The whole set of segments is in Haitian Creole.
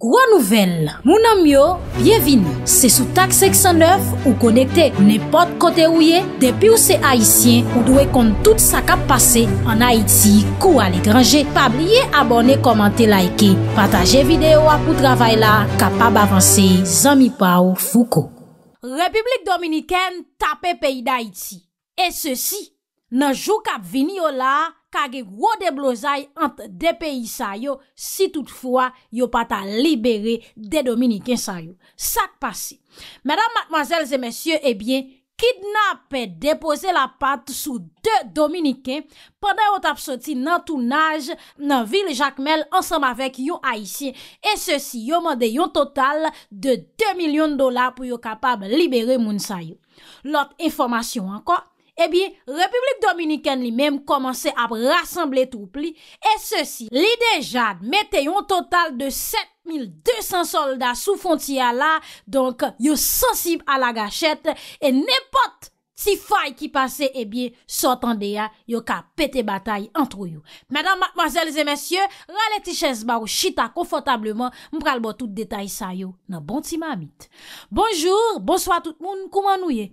Gwa nouvel, mounan myo, byevini, se sou tak 609 ou konekte nepot kote ouye, depi ou se Haitien ou dwe kont tout sa kap pase an Haiti kou al ekranje. Pabliye abone, komante, laike, pataje videyo apou travay la, kapab avanse, zami pa ou fouko. Republik Dominiken tape peyi d'Haïti, e se si nanjou kap vini yo la, kage wode blozay ant de peyi sa yo si toutfwa yo pata libere de Dominikin sa yo. Sak pasi. Madame, mademoiselles et messieurs, ebyen, eh kidnape depose la pat sou de Dominikin panden yo tap soti nan tounaj nan vil Jacques Mel ansam avek yo Aïtien e se si yo mwande yon total de 2 milyon dola pou yo kapab libere moun sa yo. Lot informasyon ankon, Eh bi, Republik Dominikèn li mèm komanse ap rassemble troupli, e se si, li de jad mette yon total de 7200 soldat sou fontiya la, donk yon sensib a la gachet, e nepot! Ti fay ki pase e eh bie, sotan de ya, yo ka pete batay antrou yo. Madame, mademoiselles et messieurs, ralè ti chèz barou, chita konfotableman, mpral bo tout detay sa yo, nan bon ti mamit. Bonjour, bonsoit tout moun, kouman nou ye.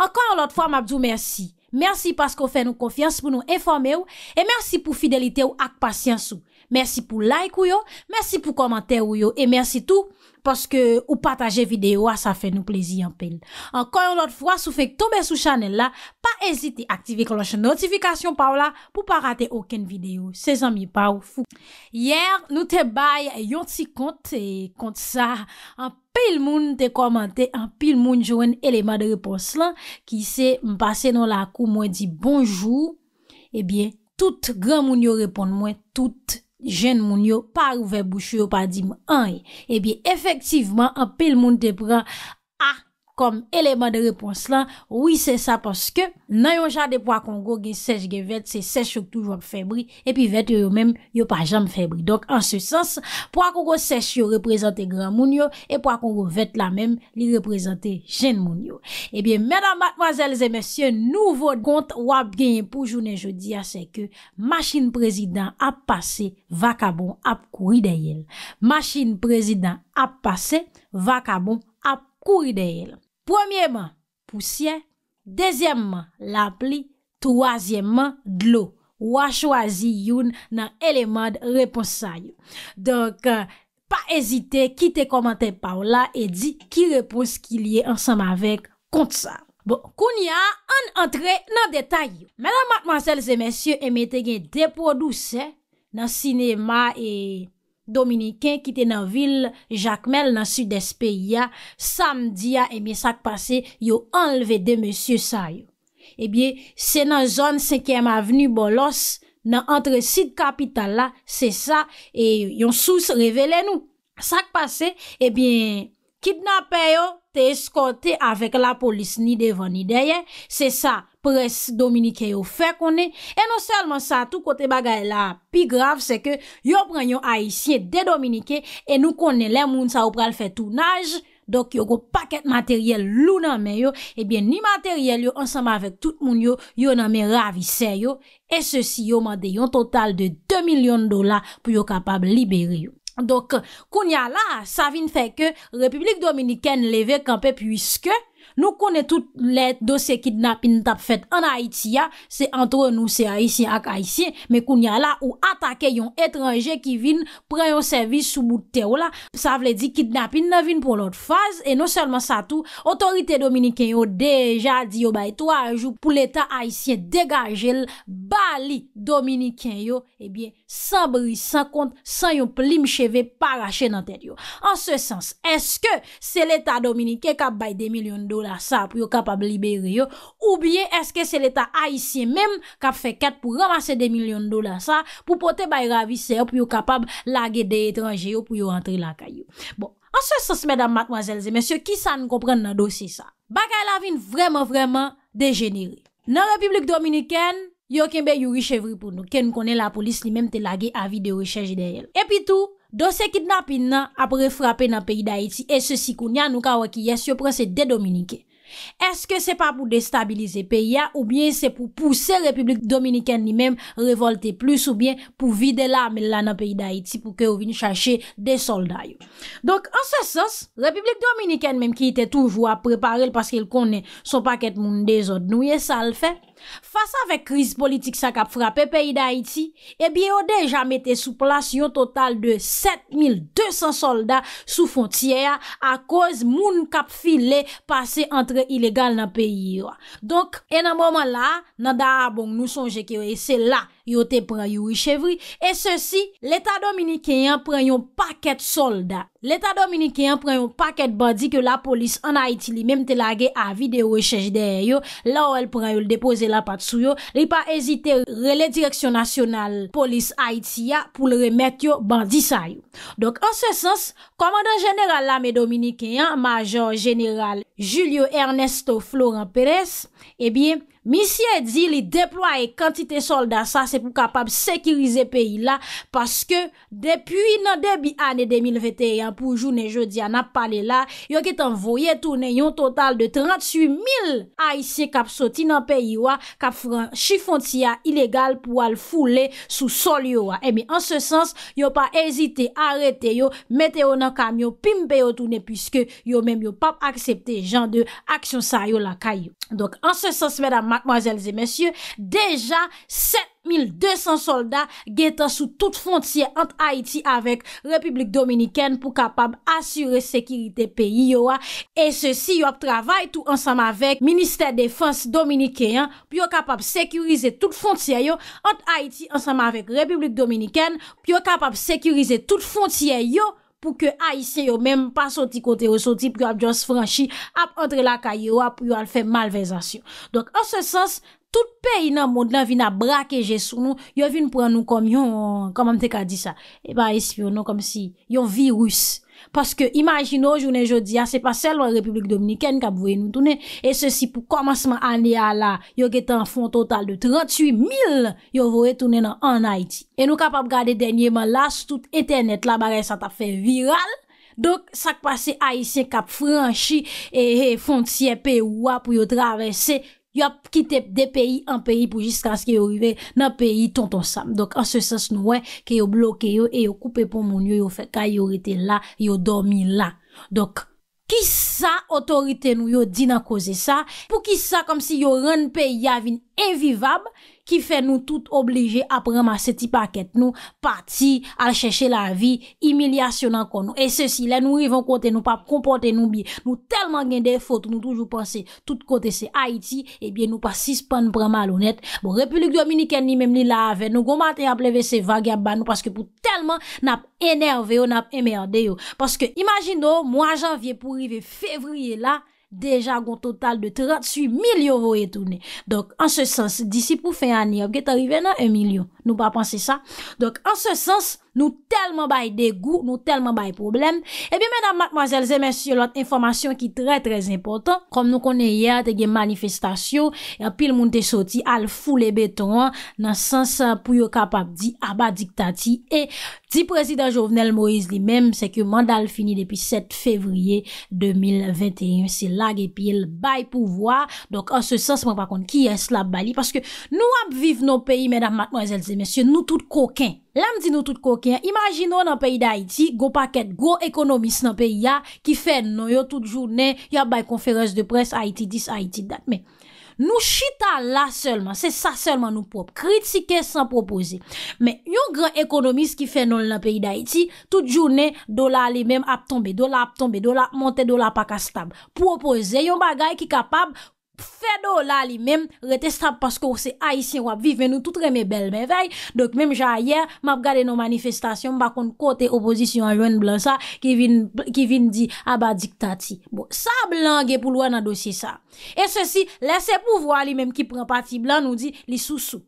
Ankan lòt fwa mabdou mersi. Mersi paskou fè nou konfians pou nou enfome ou, e mersi pou fidelite ou ak pasyans ou. mersi pou like ou yo, mersi pou komante ou yo, e mersi tou, paske ou pataje videyo, a ah, sa fe nou plezi yon pel. Anko yon lot fwa, sou fek tome sou chanel la, pa ezite aktive kloche notifikasyon pa ou la, pou pa rate oken videyo, se zanmi pa ou fou. Yer, nou te baye, yon ti kont, e kont sa, an pel moun te komante, an pel moun jo en eleman de repons la, ki se m basen nou la akou mwen di bonjou, ebyen, eh tout gran moun yo repon mwen, jen moun yo pa ouve bouchou yo pa di m anye, e bi efektivman apel moun te pran ak, Kom eleman de repons lan, oui se sa paske nan yon jade pou akongo gen sech gen vet, se sech yon toujou ak febri, epi vet yon yon mem, yon pa jam febri. Donk an se sens, pou akongo sech yon represente gran moun yo, epi pou akongo vet la mem, li represente jen moun yo. Ebyen, eh menan matmazel zemesye, nouvo kont wap genyen pou jounen jodi a seke, machin prezidant ap pase, vakabon ap kouri deyel. Machin prezidant ap pase, vakabon ap kouri deyel. Poumyèman, pousyen. Dezyèman, lapli. Touazèman, dlo. Ou a chwazi youn nan eleman reponsayou. Donk, euh, pa ezite, kite komante pa ou la e di ki repons ki liye ansam avèk kont sa. Bon, koun ya, an antre nan detayou. Mè nan matman sel zè mèsyè, eme te gen depodouse nan sinema e... Dominikè kite nan vil Jakmel nan sud-espè ya, samdi ya, ebyen eh sak pase, yo enleve de monsie sa yo. Ebyen, eh se nan zon 5e avenu Bolos, nan antre sid kapital la, se sa, e yon sous revele nou. Sak pase, ebyen, eh kitnape yo. Te eskote avek la polis ni devan ni deyen. Se sa pres Dominike yo fe konen. E non selman sa tou kote bagay la pi grav se ke yo prenyon a isye de Dominike e nou konen le moun sa ou prel fe tou naj. Dok yo go paket materyel lou nanmen yo. Ebyen ni materyel yo ansama avek tout moun yo, yo nanmen ravise yo. E se si yo mande yon total de 2 milyon dola pou yo kapab liberi yo. Donk, koun ya la, sa vi n feke Republik Dominiken leve kampe pwiske Nou kone tout let dosye kidnapin tap fet an Haitia Se antre nou se Haitien ak Haitien Me koun ya la ou atake yon etranje ki vin Pren yon servis sou bout te ou la Sa vle di kidnapin nan vin pou lout faz E non selman sa tou Otorite Dominikien yo deja di yo baye To a jou pou l'Etat Haitien degaje L'Bali Dominikien yo Ebyen sabri san kont San yon plim cheve parache nan ten yo An se sens Eske se l'Etat Dominikien kap baye 2 milyon do la sa pou yo kapab libere yo ou bie eske se l'Etat a isye mem kap fe ket pou ramase de milyon do la sa pou pote bay ravise yo pou yo kapab lage de etranje yo pou yo rentre la kay yo. Bon, answe se se medan matmazelze, men se ki sa nou kompren nan dosi sa. Bakay la vin vreman vreman dejenere. Nan Republik Dominikèn, yo kenbe yuri chevri pou nou. Ken konen la polis li mem te lage avi de rechèj de yel. Epi tou, Don se kidnap in nan apre frape nan peyi da iti e se si koun yan nou ka wakye yas yo prese de Dominiken. Eske se pa pou destabilize peyi ya ou bien se pou pousse Republik Dominiken ni menm revolte plus ou bien pou vide la amel la nan peyi da iti pou ke ou vin chache de soldayou. Donk an se sos, Republik Dominiken menm ki ite toujou apre parel paske el konen so paket moun de zot nou ye sal fey. Fasa vek kriz politik sa kap frape peyi da iti, ebi yo deja mette sou plas yon total de 7200 soldat sou fontiya a koz moun kap file pase antre ilegal nan peyi yo. Donk, e nan moman la, nan da abon nou sonje ki yo e se la. Yo te pran yon richevri. E se si, l'Etat Dominikian pran yon paket solda. L'Etat Dominikian pran yon paket bandi ke la polis an Haiti li mem te lage avi de rechèche der yo. La ou el pran yon depose la pat sou yo. Li pa ezite rele direksyon nasyonal polis Haiti ya pou le remet yo bandisa yo. Donk an se sens, komandan jeneral la me Dominik E an, major jeneral Julio Ernesto Florent Perez E eh bin, misye di li deploye kantite solda sa Se pou kapap sekirize peyi la Paske depuy nan debi ane 2021 Pou jounen jodi an ap pale la Yo ki tan voye tounen yon total de 38.000 aisyen Kap soti nan peyi wa Kap chifontiya ilegal pou al foule sou sol yo wa E eh bin, an se sens, yo pa ezite a Arrete yo, mette yo nan kamyon, pimbe yo toune Piske yo menm yo pap aksepte jan de aksyon sa yo la kayo Donk ansesans mèdam, mkmoazèlzè, mèsyè, deja set 1200 soldat gen tan sou tout fontye ant Haiti avèk Republik Dominikèn pou kapab asyre sekirite peyi yo wè. E se si yo ap travay tout ansam avèk Ministèr Défense Dominikèn pou yo kapab sekirize tout fontye yo ant Haiti ansam avèk Republik Dominikèn pou yo kapab sekirize tout fontye yo pou ke Haitien yo mèm pa soti kote yo soti pou yo ap jans franchi ap entre la kaye yo wè ah, pou yo al fè malvezasyon. Donk an se sens... tout peyi nan mod nan vin a brakeje sou nou, yo vin pran nou kom yon, kom an te ka di sa, e ba espionon kom si, yon virus. Paske imagino, jounen jodi, a se pa sel wan Republik Dominiken, kap vwe nou toune, e se si pou komasman ane a la, yo getan fon total de 38 mil, yo vwe toune nan an Haiti. E nou kap ap gade denye man las, tout internet la bare, sa tap fe viral, dok sak pase Aïsien kap franshi, e, e fon tsepe wap, yo travesse, yo ap kite de peyi an peyi pou jiska aske yo rive nan peyi ton ton sam dok an se sens nou wey ke yo bloke yo e yo koupe pou moun yo yo fek ka yo rete la yo dormi la dok ki sa otorite nou yo di nan koze sa pou ki sa kom si yo ren peyi yavin evivab ki fe nou tout oblije ap reman seti paket nou, pati al cheshe la vi, imilyasyon an kon nou, e se si la nou rivon kote nou pa kompote nou bi, nou telman gen defote, nou toujou panse tout kote se Haiti, e eh bie nou pa sispan premal ou net, bon Republik Dominiken ni mem li la ave, nou gomaten ap leve se vagab ban nou, paske pou telman nap enerve yo, nap emerde yo, paske imajin nou, mwa janvye pou rive fevriye la, Deja goun total de 38 mil yovo e toune. Donk an se sens, disi pou fey ane yo, get arive nan 1 mil yo. Nou pa panse sa Dok an se sens Nou telman bay degou Nou telman bay problem E eh bi menam matmazelze Men syo lot informasyon ki tre trez important Kom nou konen ye Te gen manifestasyon Ya pil moun te soti Al foule beton Nan sens pou yo kapap di Aba ah diktati E di prezident jovenel Moise li menm Se ke mandal fini depi 7 fevriye 2021 Se la ge pil bay pouvoa Dok an se sens Men pa kon ki es la bali Paske nou ap viv nou peyi Menam matmazelze Mesye nou tout koken La m di nou tout koken Imagin nou nan peyi da Haiti Go paket, go ekonomist nan peyi ya Ki fen nou yo tout jounen Ya bay konferans de pres Haiti this, Haiti that Nou chita la selman Se sa selman nou pop Kritike san propose Men yon gran ekonomist ki fen nou nan peyi da Haiti Tout jounen do la li mem ap tombe Do la ap tombe Do la ap monte Do la ap akastab Propose yon bagay ki kapab Fèdo la li mèm, retestap pasko ou se Haitien wap vive, mè nou tout remè bel mè vey. Dok mèm jan ayer, m ap gade nou manifestasyon, m bakon kote oposisyon anjwen blan sa, ki vin di abadiktati. Ah bon, sa blan gen pou lwa nan dosye sa. E se si, lese pou vwa li mèm ki pren pati blan, nou di li sou sou.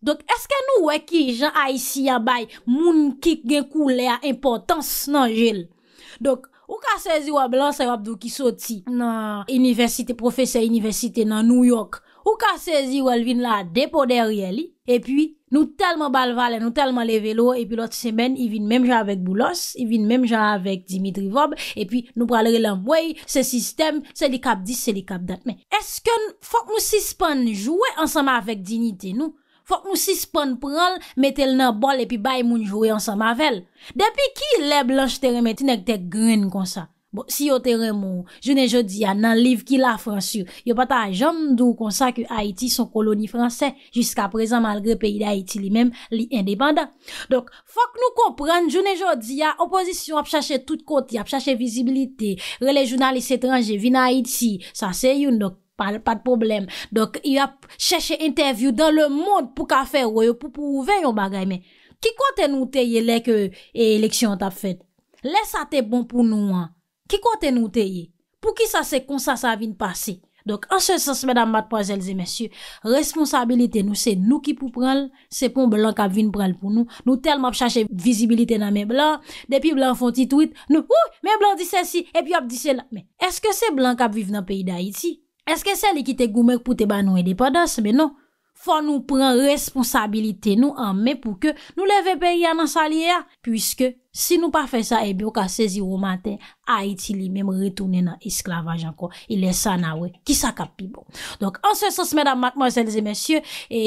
Dok, eske nou wè ki jan Haitien bay, moun ki gen koule a importans nan jel. Dok. Ou ka sezi wab lan se wab do ki soti nan universite, profese, universite nan New York? Ou ka sezi wal vin la depo derye li? E pi nou telman bal vale, nou telman le velo, e pi lot semen, i vin menm jan avèk Boulos, i vin menm jan avèk Dimitri Vob, e pi nou pralere l'envoy, se sistem, se li kap dis, se li kap dat. Eske fok mou sispan jouè ansama avèk dignite nou? Fok nou sispan pral, metel nan bol epi bay moun jwoy ansan mavel. Depi ki le blanche teremeti nek te gren konsa? Si yo teremon, jounen jodi ya nan liv ki la fransu, yo pata jom dou konsa ki Haiti son koloni franse. Jiska prezan malgre peyi de Haiti li men, li indepanda. Fok nou kompren, jounen jodi ya opozisyon ap chache tout koti, ap chache vizibilite, rele jounan lis etranje vi nan Haiti, sa se yon dok. pa de problem. Dok, y ap chèche interview dan le moun pou ka fè, wè yo pou pou ouve yon bagay. Men, ki kote nou teye lè ke e, eleksyon tap fèd? Lè sa te bon pou nou an. Ki kote nou teye? Pou ki sa se konsa sa vin pasi? Dok, ansè sens, mèdam matpon, jèl zè mèsyou, responsabilite nou se nou ki pou pral, se pou blan kap vin pral pou nou. Nou tel map chèche vizibilite nan men blan, depi blan fon titwit, nou, ou, men blan disè si, epi ap disè la. Men, eske se blan kap viv nan peyi da iti? Eske se li ki te goumer pou te ban nou edepadans, men non. nou, fwa nou pran responsabilite nou anmen pou ke nou leve pe ya nan salye ya. Puiske si nou pa fe sa e eh byo ka 16 ou maten, Haiti li mem retounen nan esklavaj ankon. Ilè e sa nan wè, ki sa kapi bon. Donk, anse sos mèdame, mkman, zèlze, mèsyè, e...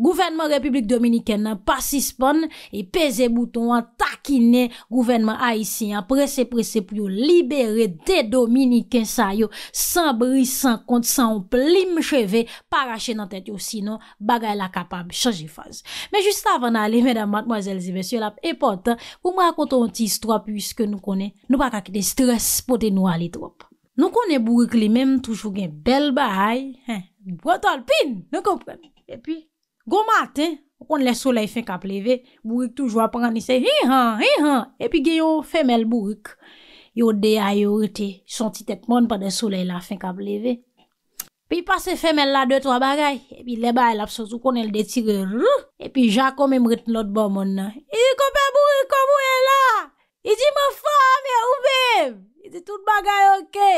Gouvenman Republik Dominiken nan pasis pon, e peze bouton an takine gouvenman Aisyen, prese prese pou yo libere de Dominiken sa yo, san bris, san kont, san plim cheve, pa rache nan tete yo, sino bagay la kapab chanji faz. Men juste avan ale, men dam matmozelzi, men syo la epote, pou mrakonto an ti istwa, pwiske nou konen, nou baka ki de stres poten nou alitrop. Nou konen Bouroukli men, toujou gen bel bahay, Gou maten, ou kon le soley fin ka pleve, bourik toujwa pranise, hihan, hihan, epi gen yon femel bourik, yon de a yon rite, son ti tek mon pa de soley la fin ka pleve. Pi pase femel la, dey to a bagay, epi leba el apso, ou kon el detire, rrrr, epi jako men mret lout bon moun nan, e di kompe bourik kom ou e la, e di mou fwa, me oube, e di tout bagay orke,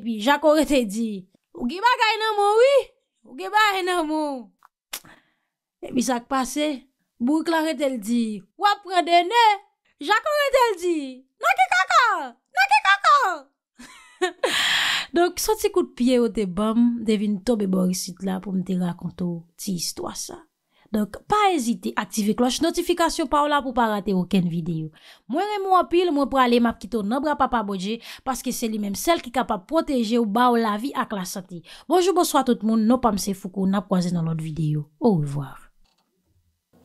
epi jako rete di, ou ge bagay nan mou, ou ge bagay nan mou, E mi sak pase, bouk la re tel di, wap pre dene, jaka re tel di, naki kaka, naki kaka. Donk, sot se kout piye ou te bam, devin tobe borisit la pou mte rakonto ti histwa sa. Donk, pa ezite aktive kloch notifikasyon pa ou la pou pa rate oken videyo. Mwen remou apil, mwen prale map kito nabra pa pa bodje, paske se li menm sel ki kapap proteje ou ba ou la vi ak la sante. Bonjou bonso a tout moun, nopam se fouk ou nap waze nan lot videyo. Ou wavar.